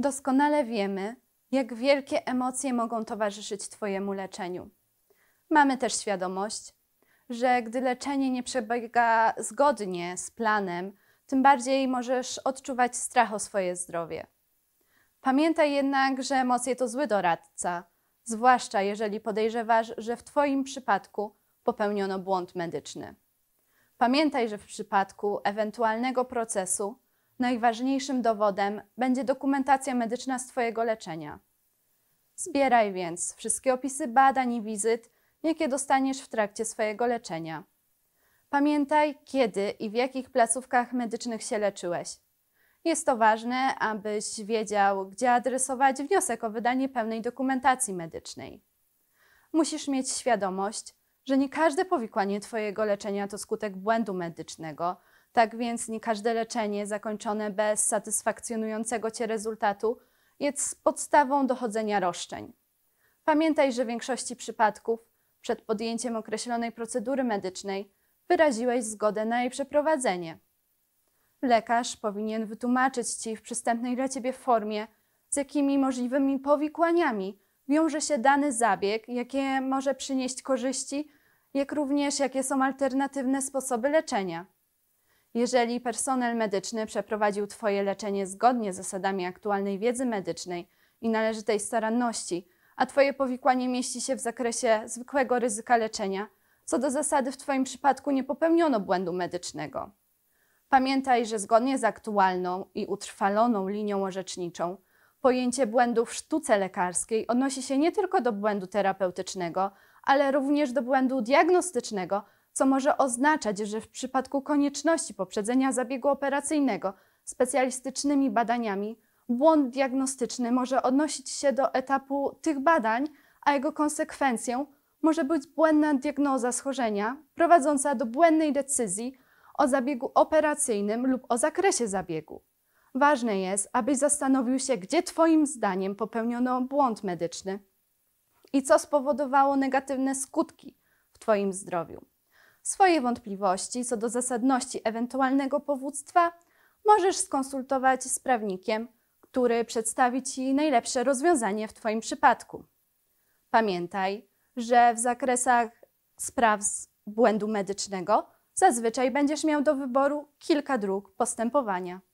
Doskonale wiemy, jak wielkie emocje mogą towarzyszyć Twojemu leczeniu. Mamy też świadomość, że gdy leczenie nie przebiega zgodnie z planem, tym bardziej możesz odczuwać strach o swoje zdrowie. Pamiętaj jednak, że emocje to zły doradca, zwłaszcza jeżeli podejrzewasz, że w Twoim przypadku popełniono błąd medyczny. Pamiętaj, że w przypadku ewentualnego procesu najważniejszym dowodem będzie dokumentacja medyczna z Twojego leczenia. Zbieraj więc wszystkie opisy badań i wizyt, jakie dostaniesz w trakcie swojego leczenia. Pamiętaj, kiedy i w jakich placówkach medycznych się leczyłeś. Jest to ważne, abyś wiedział, gdzie adresować wniosek o wydanie pełnej dokumentacji medycznej. Musisz mieć świadomość, że nie każde powikłanie Twojego leczenia to skutek błędu medycznego – tak więc nie każde leczenie zakończone bez satysfakcjonującego Cię rezultatu jest podstawą dochodzenia roszczeń. Pamiętaj, że w większości przypadków przed podjęciem określonej procedury medycznej wyraziłeś zgodę na jej przeprowadzenie. Lekarz powinien wytłumaczyć Ci w przystępnej dla Ciebie formie, z jakimi możliwymi powikłaniami wiąże się dany zabieg, jakie może przynieść korzyści, jak również jakie są alternatywne sposoby leczenia. Jeżeli personel medyczny przeprowadził Twoje leczenie zgodnie z zasadami aktualnej wiedzy medycznej i należytej staranności, a Twoje powikłanie mieści się w zakresie zwykłego ryzyka leczenia, co do zasady w Twoim przypadku nie popełniono błędu medycznego. Pamiętaj, że zgodnie z aktualną i utrwaloną linią orzeczniczą, pojęcie błędu w sztuce lekarskiej odnosi się nie tylko do błędu terapeutycznego, ale również do błędu diagnostycznego co może oznaczać, że w przypadku konieczności poprzedzenia zabiegu operacyjnego specjalistycznymi badaniami, błąd diagnostyczny może odnosić się do etapu tych badań, a jego konsekwencją może być błędna diagnoza schorzenia prowadząca do błędnej decyzji o zabiegu operacyjnym lub o zakresie zabiegu. Ważne jest, abyś zastanowił się, gdzie Twoim zdaniem popełniono błąd medyczny i co spowodowało negatywne skutki w Twoim zdrowiu. Swoje wątpliwości co do zasadności ewentualnego powództwa możesz skonsultować z prawnikiem, który przedstawi Ci najlepsze rozwiązanie w Twoim przypadku. Pamiętaj, że w zakresach spraw z błędu medycznego zazwyczaj będziesz miał do wyboru kilka dróg postępowania.